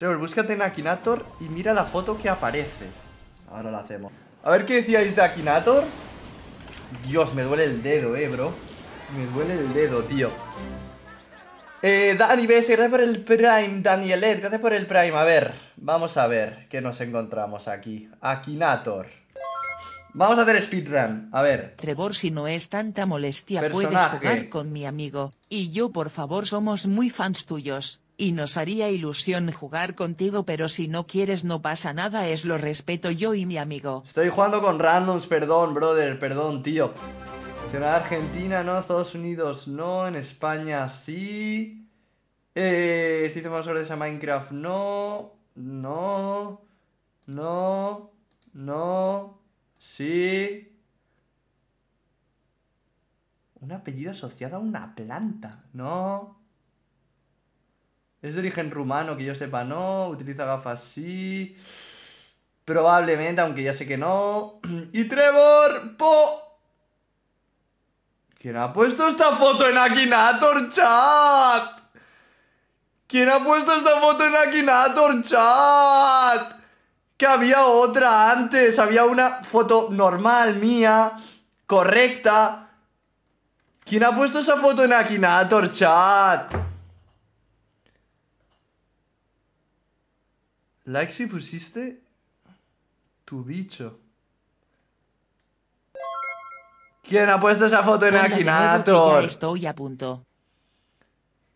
Trevor, búscate en Akinator y mira la foto que aparece. Ahora la hacemos. A ver qué decíais de Akinator. Dios, me duele el dedo, eh, bro. Me duele el dedo, tío. Eh, Dani BS, gracias por el Prime, Daniel, gracias por el Prime. A ver, vamos a ver qué nos encontramos aquí. Akinator. Vamos a hacer speedrun, a ver. Trevor, si no es tanta molestia, puedes jugar con mi amigo. Y yo, por favor, somos muy fans tuyos y nos haría ilusión jugar contigo pero si no quieres no pasa nada es lo respeto yo y mi amigo. Estoy jugando con randoms, perdón brother, perdón tío. Argentina no, Estados Unidos no, en España sí. Eh, se hizo más a Minecraft no, no, no, no, sí. Un apellido asociado a una planta, no. Es de origen rumano, que yo sepa, no. Utiliza gafas, sí. Probablemente, aunque ya sé que no. Y Trevor Po. ¿Quién ha puesto esta foto en Akinator Chat? ¿Quién ha puesto esta foto en Akinator Chat? Que había otra antes, había una foto normal mía, correcta. ¿Quién ha puesto esa foto en Akinator Chat? Like si pusiste tu bicho. ¿Quién ha puesto esa foto en Akinator? Estoy a punto.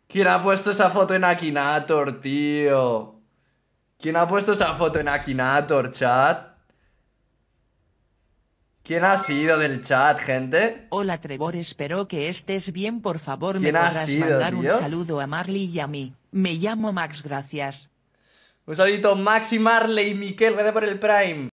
¿Quién ha puesto esa foto en Akinator, tío? ¿Quién ha puesto esa foto en Akinator, chat? ¿Quién ha sido del chat, gente? Hola Trevor, espero que estés bien, por favor me podrás mandar un saludo a Marley y a mí. Me llamo Max, gracias. Un saludito Maxi Marley y Miquel, gracias por el Prime.